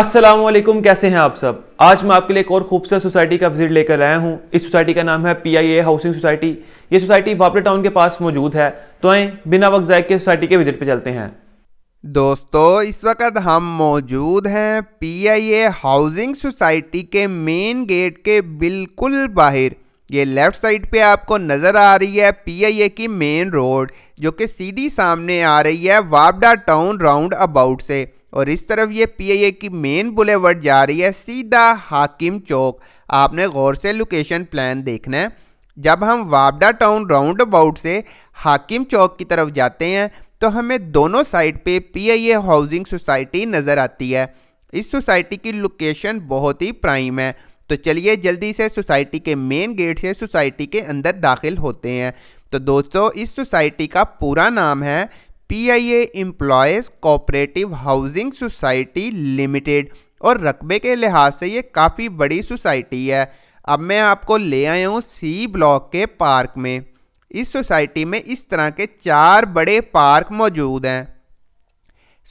असलम कैसे हैं आप सब आज मैं आपके लिए एक और खूबसूरत सोसाइटी का विजिट लेकर आया हूं इस सोसाइटी का नाम है P I A housing society ये सोसाइटी वापरे टाउन के पास मौजूद है तो आए बिना वक्त जाए के सोसाइटी के विजिट पे चलते हैं दोस्तों इस वक्त हम मौजूद हैं P I A housing society के मेन गेट के बिल्कुल बाहर ये लेफ़्ट साइड पे आपको नज़र आ रही है पीआईए की मेन रोड जो कि सीधी सामने आ रही है वापडा टाउन राउंड अबाउट से और इस तरफ ये पीआईए की मेन बुलेवर्ड जा रही है सीधा हाकिम चौक आपने गौर से लोकेशन प्लान देखना है जब हम वाबडा टाउन राउंड अबाउट से हाकिम चौक की तरफ जाते हैं तो हमें दोनों साइड पे पीआईए हाउसिंग सोसाइटी नज़र आती है इस सोसाइटी की लोकेशन बहुत ही प्राइम है तो चलिए जल्दी से सोसाइटी के मेन गेट से सोसाइटी के अंदर दाखिल होते हैं तो दोस्तों इस सोसाइटी का पूरा नाम है PIA employees cooperative housing society limited और रकबे के लिहाज से ये काफ़ी बड़ी सोसाइटी है अब मैं आपको ले आया हूँ सी ब्लॉक के पार्क में इस सोसाइटी में इस तरह के चार बड़े पार्क मौजूद हैं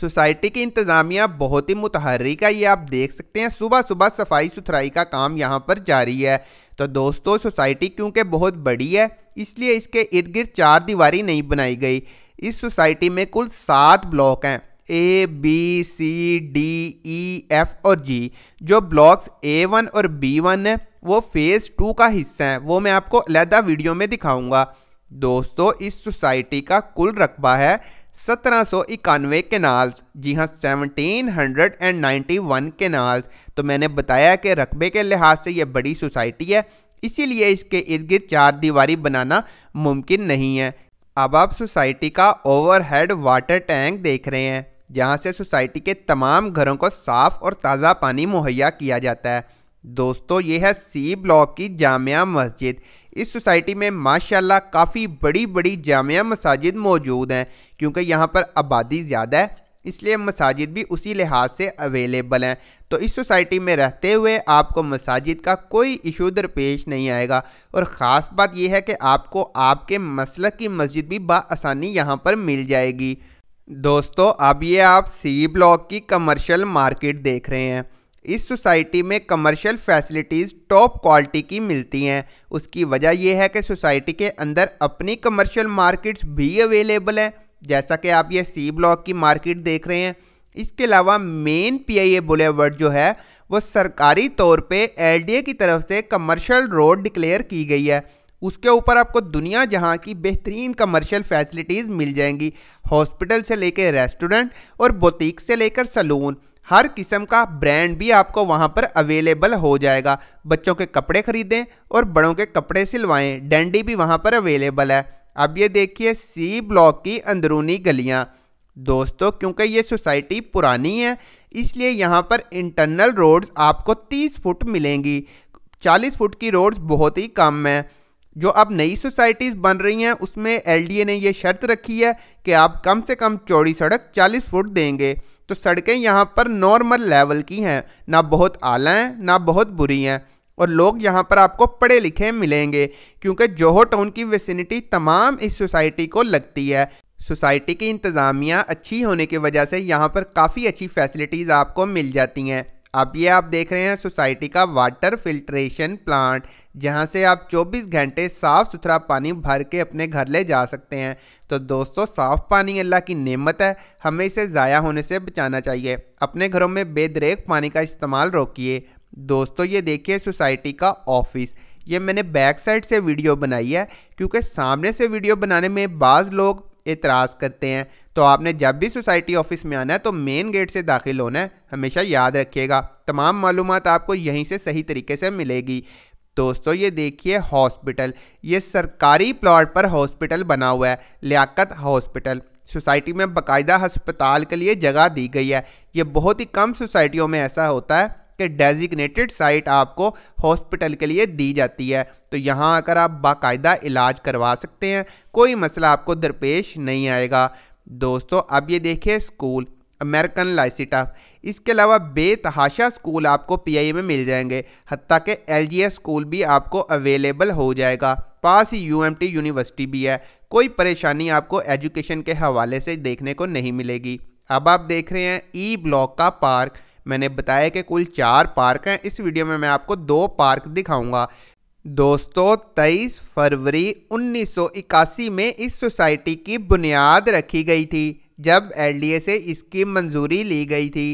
सोसाइटी की इंतज़ामिया बहुत ही मुतहरिक है ये आप देख सकते हैं सुबह सुबह सफाई सुथराई का काम यहाँ पर जारी है तो दोस्तों सोसाइटी क्योंकि बहुत बड़ी है इसलिए इसके इर्द गिर्द चार दीवारी नहीं बनाई गई इस सोसाइटी में कुल सात ब्लॉक हैं A B C D E F और जी जो ब्लॉक्स ए वन और बी वन है वो फेज़ टू का हिस्सा है वो मैं आपको अलहदा वीडियो में दिखाऊंगा दोस्तों इस सोसाइटी का कुल रकबा है सत्रह सौ इक्यानवे केनाल्स जी हाँ seventeen hundred and ninety one kanals तो मैंने बताया कि रकबे के लिहाज से ये बड़ी सोसाइटी है इसीलिए इसके इर्द गिर्द चार दीवारी बनाना मुमकिन नहीं है अब आप सोसाइटी का ओवरहेड वाटर टैंक देख रहे हैं जहाँ से सोसाइटी के तमाम घरों को साफ़ और ताज़ा पानी मुहैया किया जाता है दोस्तों ये है सी ब्लॉक की जामिया मस्जिद इस सोसाइटी में माशाल्लाह काफ़ी बड़ी बड़ी जामिया मस्जिद मौजूद हैं क्योंकि यहाँ पर आबादी ज़्यादा है इसलिए मसाजिद भी उसी लिहाज से अवेलेबल हैं तो इस सोसाइटी में रहते हुए आपको मसाजिद का कोई इशू दरपेश नहीं आएगा और ख़ास बात यह है कि आपको आपके मसल की मस्जिद भी बसानी यहाँ पर मिल जाएगी दोस्तों अब ये आप सी ब्लॉक की कमर्शियल मार्केट देख रहे हैं इस सोसाइटी में कमर्शियल फैसिलिटीज़ टॉप क्वालिटी की मिलती हैं उसकी वजह यह है कि सोसाइटी के अंदर अपनी कमर्शियल मार्केट्स भी अवेलेबल हैं जैसा कि आप ये सी ब्लॉक की मार्केट देख रहे हैं इसके अलावा मेन पीआईए बुलेवर्ड जो है वो सरकारी तौर पे एलडीए की तरफ से कमर्शियल रोड डिक्लेयर की गई है उसके ऊपर आपको दुनिया जहां की बेहतरीन कमर्शियल फैसिलिटीज़ मिल जाएंगी हॉस्पिटल से लेकर रेस्टोरेंट और बुटीक से लेकर सलून हर किस्म का ब्रांड भी आपको वहाँ पर अवेलेबल हो जाएगा बच्चों के कपड़े खरीदें और बड़ों के कपड़े सिलवाएं डेंडी भी वहाँ पर अवेलेबल है अब ये देखिए सी ब्लॉक की अंदरूनी गलियाँ दोस्तों क्योंकि ये सोसाइटी पुरानी है इसलिए यहाँ पर इंटरनल रोड्स आपको 30 फुट मिलेंगी 40 फुट की रोड्स बहुत ही कम हैं जो अब नई सोसाइटीज़ बन रही हैं उसमें एलडीए ने ये शर्त रखी है कि आप कम से कम चौड़ी सड़क 40 फुट देंगे तो सड़कें यहाँ पर नॉर्मल लेवल की हैं ना बहुत आला हैं ना बहुत बुरी हैं और लोग यहाँ पर आपको पढ़े लिखे मिलेंगे क्योंकि जोहो टाउन की वेसिनिटी तमाम इस सोसाइटी को लगती है सोसाइटी की इंतज़ामिया अच्छी होने की वजह से यहाँ पर काफ़ी अच्छी फैसिलिटीज़ आपको मिल जाती हैं अब ये आप देख रहे हैं सोसाइटी का वाटर फिल्ट्रेशन प्लांट जहाँ से आप 24 घंटे साफ़ सुथरा पानी भर के अपने घर ले जा सकते हैं तो दोस्तों साफ़ पानी अल्लाह की नेमत है हमें इसे ज़ाया होने से बचाना चाहिए अपने घरों में बेदरेक पानी का इस्तेमाल रोकिए दोस्तों ये देखिए सोसाइटी का ऑफिस ये मैंने बैक साइड से वीडियो बनाई है क्योंकि सामने से वीडियो बनाने में बाज़ लोग इतराज़ करते हैं तो आपने जब भी सोसाइटी ऑफिस में आना है तो मेन गेट से दाखिल होना है हमेशा याद रखिएगा तमाम मालूम आपको यहीं से सही तरीके से मिलेगी दोस्तों ये देखिए हॉस्पिटल ये सरकारी प्लॉट पर हॉस्पिटल बना हुआ है लियाकत हॉस्पिटल सोसाइटी में बाकायदा हस्पताल के लिए जगह दी गई है ये बहुत ही कम सोसाइटियों में ऐसा होता है के डेजिग्नेटेड साइट आपको हॉस्पिटल के लिए दी जाती है तो यहाँ आकर आप बाकायदा इलाज करवा सकते हैं कोई मसला आपको दरपेश नहीं आएगा दोस्तों अब ये देखिए स्कूल अमेरिकन लाइसिटा इसके अलावा बेतहाशा स्कूल आपको पी में मिल जाएंगे हती के एल स्कूल भी आपको अवेलेबल हो जाएगा पास ही यूएमटी यूनिवर्सिटी भी है कोई परेशानी आपको एजुकेशन के हवाले से देखने को नहीं मिलेगी अब आप देख रहे हैं ई e ब्लॉक का पार्क मैंने बताया कि कुल चार पार्क हैं इस वीडियो में मैं आपको दो पार्क दिखाऊंगा दोस्तों 23 फरवरी 1981 में इस सोसाइटी की बुनियाद रखी गई थी जब एलडीए से इसकी मंजूरी ली गई थी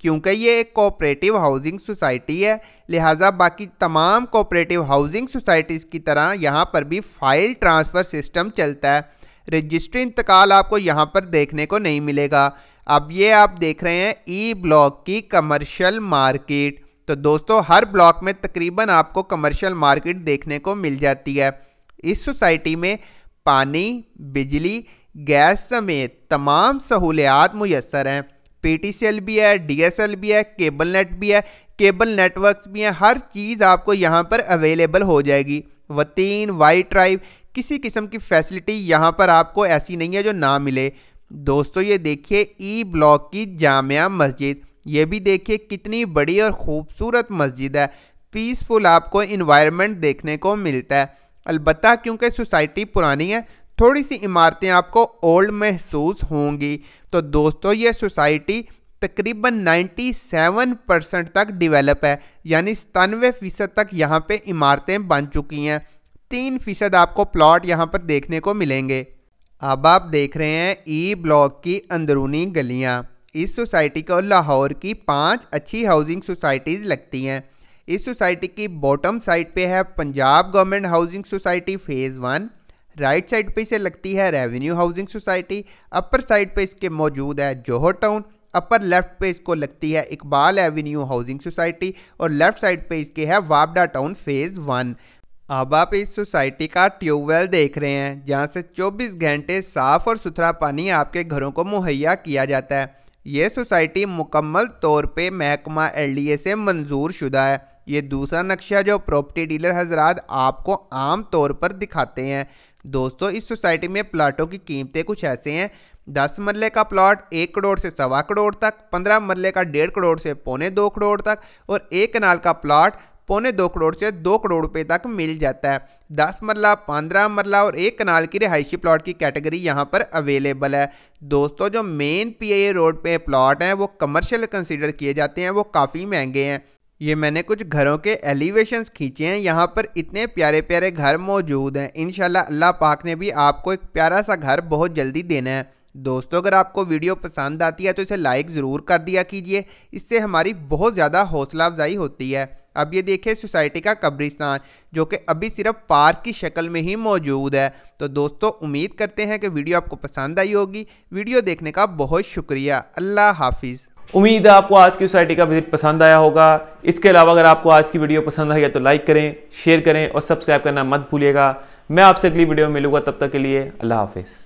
क्योंकि ये एक कोऑपरेटिव हाउसिंग सोसाइटी है लिहाजा बाकी तमाम कोऑपरेटिव हाउसिंग सोसाइटीज़ की तरह यहाँ पर भी फ़ाइल ट्रांसफ़र सिस्टम चलता है रजिस्ट्री इंतकाल आपको यहाँ पर देखने को नहीं मिलेगा अब ये आप देख रहे हैं ई e ब्लॉक की कमर्शियल मार्केट तो दोस्तों हर ब्लॉक में तकरीबन आपको कमर्शियल मार्केट देखने को मिल जाती है इस सोसाइटी में पानी बिजली गैस समेत तमाम सहूलियात मैसर हैं पीटीसीएल भी है डीएसएल भी है केबल नेट भी है केबल नेटवर्क्स भी हैं हर चीज़ आपको यहाँ पर अवेलेबल हो जाएगी वतीन वाई ड्राइव किसी किस्म की फैसिलिटी यहाँ पर आपको ऐसी नहीं है जो ना मिले दोस्तों ये देखिए ई ब्लॉक की जामिया मस्जिद ये भी देखिए कितनी बड़ी और ख़ूबसूरत मस्जिद है पीसफुल आपको इन्वायरमेंट देखने को मिलता है अलबत् क्योंकि सोसाइटी पुरानी है थोड़ी सी इमारतें आपको ओल्ड महसूस होंगी तो दोस्तों ये सोसाइटी तकरीबन 97 परसेंट तक डेवलप है यानी सतानवे फ़ीसद तक यहाँ पे इमारतें बन चुकी हैं तीन फ़ीसद आपको प्लॉट यहाँ पर देखने को मिलेंगे अब आप देख रहे हैं ई ब्लॉक की अंदरूनी गलियां इस सोसाइटी को लाहौर की पांच अच्छी हाउसिंग सोसाइटीज़ लगती हैं इस सोसाइटी की बॉटम साइड पे है Punjab government housing society phase one right side पे इसे लगती है revenue housing society upper side पे इसके मौजूद है जोहर टाउन अपर लेफ्ट पे इसको लगती है इकबाल एवेन्यू हाउसिंग सोसाइटी और लेफ्ट साइड पे इसके है वाबडा टाउन फेज़ वन अब आप इस सोसाइटी का ट्यूबवेल देख रहे हैं जहाँ से 24 घंटे साफ़ और सुथरा पानी आपके घरों को मुहैया किया जाता है ये सोसाइटी मुकम्मल तौर पे महकमा एल से मंजूर शुदा है ये दूसरा नक्शा जो प्रॉपर्टी डीलर हजरात आपको आम तौर पर दिखाते हैं दोस्तों इस सोसाइटी में प्लाटों की कीमतें कुछ ऐसे हैं दस मरले का प्लॉट एक करोड़ से सवा करोड़ तक पंद्रह मरले का डेढ़ करोड़ से पौने दो करोड़ तक और एक कनाल का प्लाट पौने दो करोड़ से दो करोड़ रुपये तक मिल जाता है दस मरला पंद्रह मरला और एक कनाल की रिहायशी प्लाट की कैटेगरी यहाँ पर अवेलेबल है दोस्तों जो मेन पीआईए रोड पे प्लाट हैं वो कमर्शियल कंसिडर किए जाते हैं वो काफ़ी महंगे हैं ये मैंने कुछ घरों के एलिवेशंस खींचे हैं यहाँ पर इतने प्यारे प्यारे घर मौजूद हैं इन अल्लाह पाक ने भी आपको एक प्यारा सा घर बहुत जल्दी देना है दोस्तों अगर आपको वीडियो पसंद आती है तो इसे लाइक ज़रूर कर दिया कीजिए इससे हमारी बहुत ज़्यादा हौसला अफजाई होती है अब ये देखिए सोसाइटी का कब्रिस्तान जो कि अभी सिर्फ पार्क की शक्ल में ही मौजूद है तो दोस्तों उम्मीद करते हैं कि वीडियो आपको पसंद आई होगी वीडियो देखने का बहुत शुक्रिया अल्लाह हाफिज़ उम्मीद है आपको आज की सोसाइटी का विजिट पसंद आया होगा इसके अलावा अगर आपको आज की वीडियो पसंद आई है तो लाइक करें शेयर करें और सब्सक्राइब करना मत भूलिएगा मैं आपसे अगली वीडियो में मिलूंगा तब तक के लिए अल्लाह हाफिज़